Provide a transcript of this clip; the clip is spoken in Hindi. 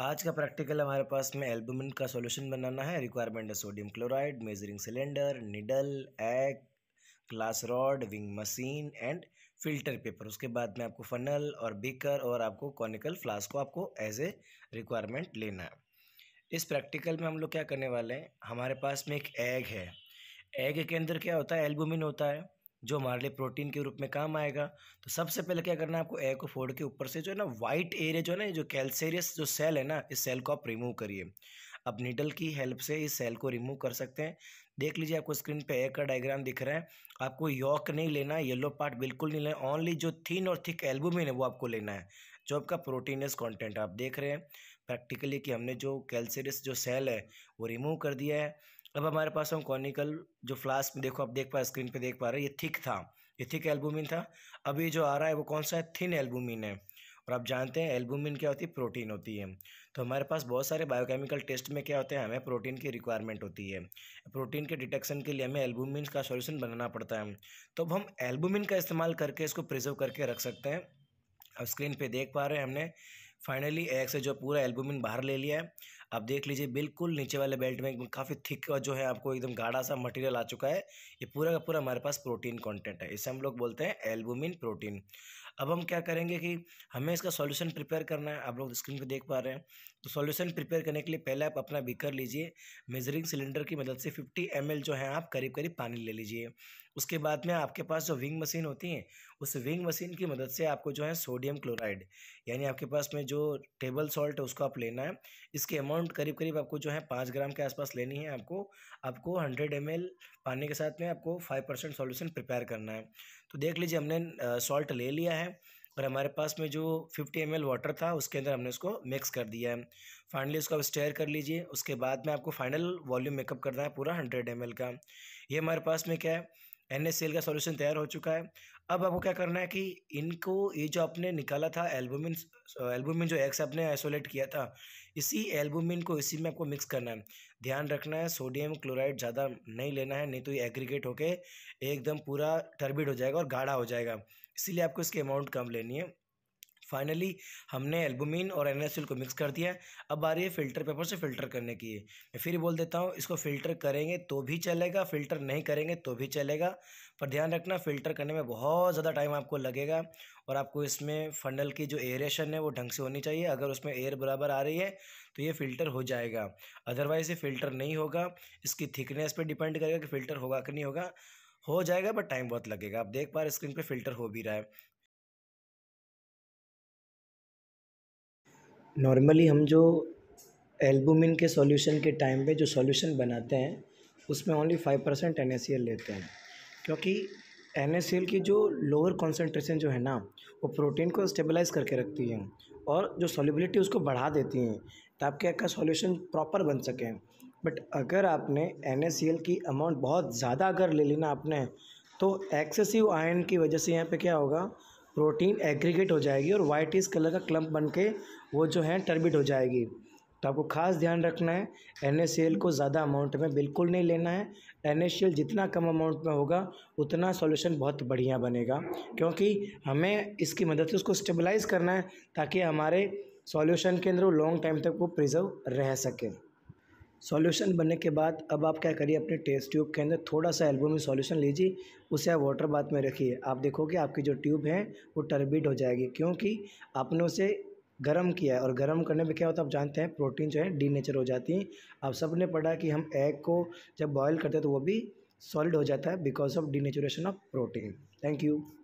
आज का प्रैक्टिकल हमारे पास में एल्बुमिन का सॉल्यूशन बनाना है रिक्वायरमेंट है sodium chloride measuring cylinder needle egg glass rod weighing machine and filter paper उसके बाद में आपको फनल और बीकर और आपको कॉनिकल फ्लास्क को आपको एज ए रिक्वायरमेंट लेना है इस प्रैक्टिकल में हम लोग क्या करने वाले हैं हमारे पास में एक एग है एग के अंदर क्या होता है एल्बुमिन होता है जो हमारे लिए प्रोटीन के रूप में काम आएगा तो सबसे पहले क्या करना है आपको एग को फोड़ के ऊपर से जो है ना वाइट एरिया जो है ना जो कैल्सेरियस जो सेल है ना इस सेल को आप रिमूव करिए अब निडल की हेल्प से इस सेल को रिमूव कर सकते हैं देख लीजिए आपको स्क्रीन पे एग का डायग्राम दिख रहा है आपको यॉक नहीं लेना येलो पार्ट बिल्कुल नहीं लेना ओनली जो थीन और थिक एल्बुमिन है वो आपको लेना है जो आपका प्रोटीनियस कॉन्टेंट आप देख रहे हैं प्रैक्टिकली कि हमने जो कैल्सियस जो सेल है वो रिमूव कर दिया है अब हमारे पास हम कॉनिकल जो फ्लास्क में देखो आप देख पा स्क्रीन पे देख पा रहे हैं ये थिक था ये थिक एल्बुमिन था अभी जो आ रहा है वो कौन सा है थिन एल्बुमिन है और आप जानते हैं एल्बुमिन क्या होती है प्रोटीन होती है तो हमारे पास बहुत सारे बायोकेमिकल टेस्ट में क्या होते हैं हमें प्रोटीन की रिक्वायरमेंट होती है प्रोटीन के डिटेक्शन के लिए हमें एल्बुमिन का सोल्यूशन बनाना पड़ता है तो अब हम एल्बुमिन का इस्तेमाल करके इसको प्रिजर्व करके रख सकते हैं अब स्क्रीन पर देख पा रहे हैं हमने फाइनली एग से जो पूरा एल्बुमिन बाहर ले लिया है आप देख लीजिए बिल्कुल नीचे वाले बेल्ट में काफ़ी थिक जो है आपको एकदम गाढ़ा सा मटेरियल आ चुका है ये पूरा का पूरा हमारे पास प्रोटीन कंटेंट है इसे हम लोग बोलते हैं एल्बुमिन प्रोटीन अब हम क्या करेंगे कि हमें इसका सॉल्यूशन प्रिपेयर करना है आप लोग स्क्रीन पे देख पा रहे हैं तो सॉल्यूशन प्रिपेयर करने के लिए पहले आप अपना बीकर लीजिए मेजरिंग सिलेंडर की मदद से 50 एम जो है आप करीब करीब पानी ले लीजिए उसके बाद में आपके पास जो विंग मशीन होती है उस विंग मशीन की मदद से आपको जो है सोडियम क्लोराइड यानी आपके पास में जो टेबल सॉल्ट है उसको आप लेना है इसके अमाउंट करीब करीब आपको जो है पाँच ग्राम के आसपास लेनी है आपको आपको हंड्रेड एम पानी के साथ में आपको फाइव परसेंट सोल्यूशन प्रिपेयर करना है तो देख लीजिए हमने सॉल्ट ले लिया है और हमारे पास में जो 50 एम वाटर था उसके अंदर हमने उसको मिक्स कर दिया है फाइनली उसको आप स्टेयर कर लीजिए उसके बाद में आपको फाइनल वॉल्यूम मेकअप करना है पूरा 100 एम का ये हमारे पास में क्या है एन का सॉल्यूशन तैयार हो चुका है अब आपको क्या करना है कि इनको ये जो आपने निकाला था एल्बुमिन एल्बुमिन जो एक्स आपने आइसोलेट किया था इसी एल्बुमिन को इसी में आपको मिक्स करना है ध्यान रखना है सोडियम क्लोराइड ज़्यादा नहीं लेना है नहीं तो ये एग्रीगेट होके एकदम पूरा टर्बिड हो जाएगा और गाढ़ा हो जाएगा इसीलिए आपको इसकी अमाउंट कम लेनी है फाइनली हमने एल्बुमिन और एन को मिक्स कर दिया अब आ रही है फ़िल्टर पेपर से फ़िल्टर करने की मैं फिर बोल देता हूँ इसको फ़िल्टर करेंगे तो भी चलेगा फ़िल्टर नहीं करेंगे तो भी चलेगा पर ध्यान रखना फ़िल्टर करने में बहुत ज़्यादा टाइम आपको लगेगा और आपको इसमें फंडल की जो एयरेशन है वो ढंग से होनी चाहिए अगर उसमें एयर बराबर आ रही है तो ये फ़िल्टर हो जाएगा अदरवाइज़ ये फ़िल्टर नहीं होगा इसकी थिकनेस पर डिपेंड करेगा कि फ़िल्टर होगा कि नहीं होगा हो जाएगा बट टाइम बहुत लगेगा आप देख पा रहे स्क्रीन पे फ़िल्टर हो भी रहा है नॉर्मली हम जो एल्बुमिन के सॉल्यूशन के टाइम पे जो सॉल्यूशन बनाते हैं उसमें ओनली फाइव परसेंट एन लेते हैं क्योंकि एन की जो लोअर कॉन्सेंट्रेशन जो है ना वो प्रोटीन को स्टेबलाइज करके रखती है और जो सॉल्युबिलिटी उसको बढ़ा देती हैं ताकि आपका सॉल्यूशन प्रॉपर बन सके बट अगर आपने एन की अमाउंट बहुत ज़्यादा अगर ले लेना आपने तो एक्सेसिव आयन की वजह से यहाँ पे क्या होगा प्रोटीन एग्रीगेट हो जाएगी और वाइट इस कलर का क्लम्प बन के वो जो है टर्बिट हो जाएगी तो आपको खास ध्यान रखना है एन को ज़्यादा अमाउंट में बिल्कुल नहीं लेना है एन जितना कम अमाउंट में होगा उतना सॉल्यूशन बहुत बढ़िया बनेगा क्योंकि हमें इसकी मदद से उसको स्टेबलाइज करना है ताकि हमारे सॉल्यूशन के अंदर वो लॉन्ग टाइम तक वो प्रिजर्व रह सकें सॉल्यूशन बनने के बाद अब आप क्या करिए अपने टेस्ट ट्यूब के अंदर थोड़ा सा एल्बुमिन सॉल्यूशन लीजिए उसे आप वाटर बाथ में रखिए आप देखोगे आपकी जो ट्यूब है वो टर्बिड हो जाएगी क्योंकि आपने उसे गर्म किया है और गर्म करने में क्या होता है आप जानते हैं प्रोटीन जो है डी नेचर हो जाती है आप सब ने पढ़ा कि हम एग को जब बॉयल करते हैं तो वो भी सॉलिड हो जाता है because of denaturation of protein thank you